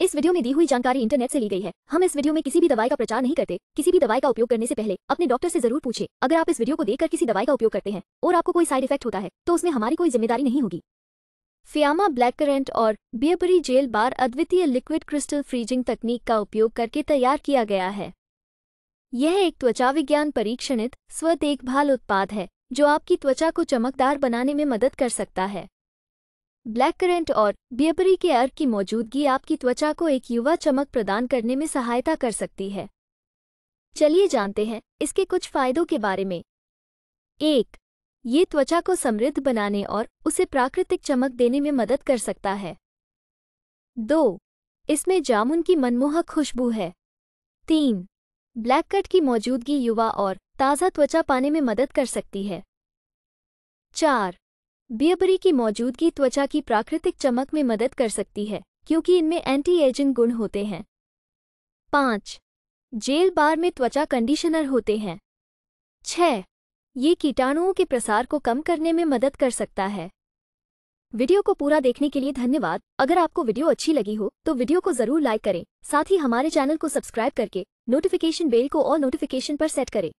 इस वीडियो में दी हुई जानकारी इंटरनेट से ली गई है हम इस वीडियो में किसी भी दवाई का प्रचार नहीं करते किसी भी दवाई का उपयोग करने से पहले अपने डॉक्टर से जरूर पूछे अगर आप इस वीडियो को देखकर किसी दवाई का उपयोग करते हैं और आपको कोई साइड इफेक्ट होता है तो उसमें हमारी कोई जिम्मेदारी नहीं होगी फियामा ब्लैक करेंट और बियबरी जेल बार अद्वितीय लिक्विड क्रिस्टल फ्रीजिंग तकनीक का उपयोग करके तैयार किया गया है यह एक त्वचा विज्ञान परीक्षणित स्व देखभाल उत्पाद है जो आपकी त्वचा को चमकदार बनाने में मदद कर सकता है ब्लैक करेंट और बियबरी के अर्क की मौजूदगी आपकी त्वचा को एक युवा चमक प्रदान करने में सहायता कर सकती है चलिए जानते हैं इसके कुछ फायदों के बारे में एक ये त्वचा को समृद्ध बनाने और उसे प्राकृतिक चमक देने में मदद कर सकता है दो इसमें जामुन की मनमोहक खुशबू है तीन ब्लैक कट की मौजूदगी युवा और ताज़ा त्वचा पाने में मदद कर सकती है चार बियबरी की मौजूदगी त्वचा की प्राकृतिक चमक में मदद कर सकती है क्योंकि इनमें एंटी एजिंग गुण होते हैं पाँच जेल बार में त्वचा कंडीशनर होते हैं छः ये कीटाणुओं के प्रसार को कम करने में मदद कर सकता है वीडियो को पूरा देखने के लिए धन्यवाद अगर आपको वीडियो अच्छी लगी हो तो वीडियो को जरूर लाइक करें साथ ही हमारे चैनल को सब्सक्राइब करके नोटिफिकेशन बेल को और नोटिफिकेशन पर सेट करें